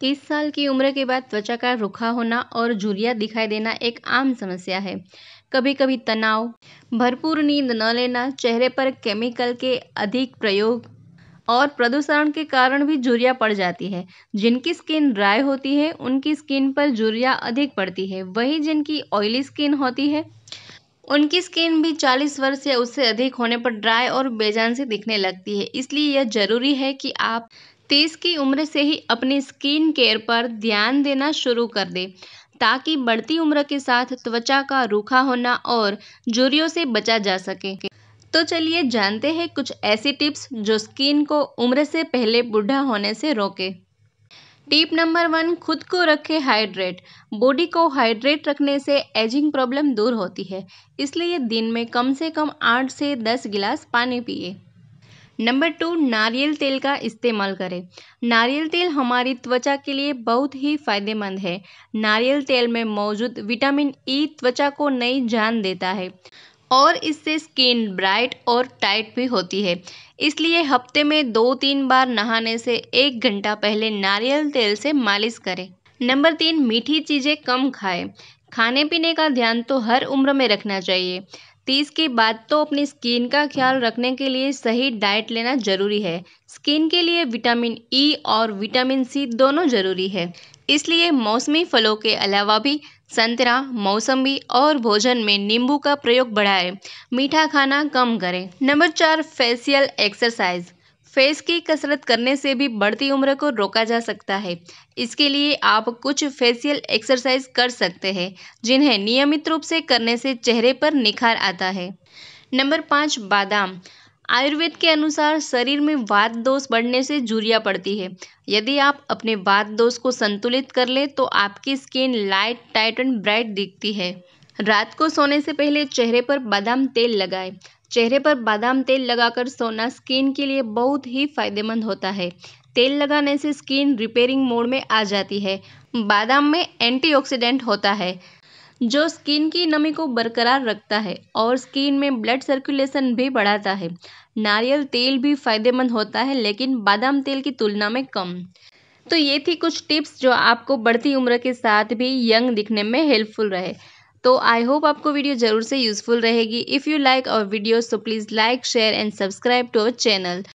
तीस साल की उम्र के बाद त्वचा का रुखा होना और झुरिया दिखाई देना एक आम समस्या है कभी कभी तनाव भरपूर नींद न लेना चेहरे पर केमिकल के अधिक प्रयोग और प्रदूषण के कारण भी झुरिया पड़ जाती है जिनकी स्किन ड्राई होती है उनकी स्किन पर झुरिया अधिक पड़ती है वही जिनकी ऑयली स्किन होती है उनकी स्किन भी 40 वर्ष या उससे अधिक होने पर ड्राई और बेजान से दिखने लगती है इसलिए यह जरूरी है कि आप तीस की उम्र से ही अपनी स्किन केयर पर ध्यान देना शुरू कर दे ताकि बढ़ती उम्र के साथ त्वचा का रूखा होना और जुरियों से बचा जा सके तो चलिए जानते हैं कुछ ऐसी टिप्स जो स्किन को उम्र से पहले बूढ़ा होने से रोके टिप नंबर वन खुद को रखें हाइड्रेट बॉडी को हाइड्रेट रखने से एजिंग प्रॉब्लम दूर होती है इसलिए दिन में कम से कम आठ से दस गिलास पानी पिए नंबर टू नारियल तेल का इस्तेमाल करें नारियल तेल हमारी त्वचा के लिए बहुत ही फायदेमंद है नारियल तेल में मौजूद विटामिन ई e त्वचा को नई जान देता है और इससे स्किन ब्राइट और टाइट भी होती है इसलिए हफ्ते में दो तीन बार नहाने से एक घंटा पहले नारियल तेल से मालिश करें नंबर तीन मीठी चीज़ें कम खाएं खाने पीने का ध्यान तो हर उम्र में रखना चाहिए तीस के बाद तो अपनी स्किन का ख्याल रखने के लिए सही डाइट लेना ज़रूरी है स्किन के लिए विटामिन ई e और विटामिन सी दोनों ज़रूरी है इसलिए मौसमी फलों के अलावा भी संतरा मौसमी और भोजन में नींबू का प्रयोग बढ़ाएं मीठा खाना कम करें नंबर चार फेसियल एक्सरसाइज फेस की कसरत करने से भी बढ़ती उम्र को रोका जा सकता है इसके लिए आप कुछ फेसियल एक्सरसाइज कर सकते हैं जिन्हें नियमित रूप से करने से चेहरे पर निखार आता है नंबर पाँच बादाम आयुर्वेद के अनुसार शरीर में वात दोष बढ़ने से झुरिया पड़ती है यदि आप अपने वात दोष को संतुलित कर ले तो आपकी skin light tight and bright दिखती है रात को सोने से पहले चेहरे पर बादाम तेल लगाएं चेहरे पर बादाम तेल लगाकर सोना स्किन के लिए बहुत ही फायदेमंद होता है तेल लगाने से स्किन रिपेयरिंग मोड में आ जाती है बादाम में एंटीऑक्सीडेंट होता है जो स्किन की नमी को बरकरार रखता है और स्किन में ब्लड सर्कुलेशन भी बढ़ाता है नारियल तेल भी फायदेमंद होता है लेकिन बादाम तेल की तुलना में कम तो ये थी कुछ टिप्स जो आपको बढ़ती उम्र के साथ भी यंग दिखने में हेल्पफुल रहे तो आई होप आपको वीडियो जरूर से यूज़फुल रहेगी if you like our video तो please like share and subscribe to our channel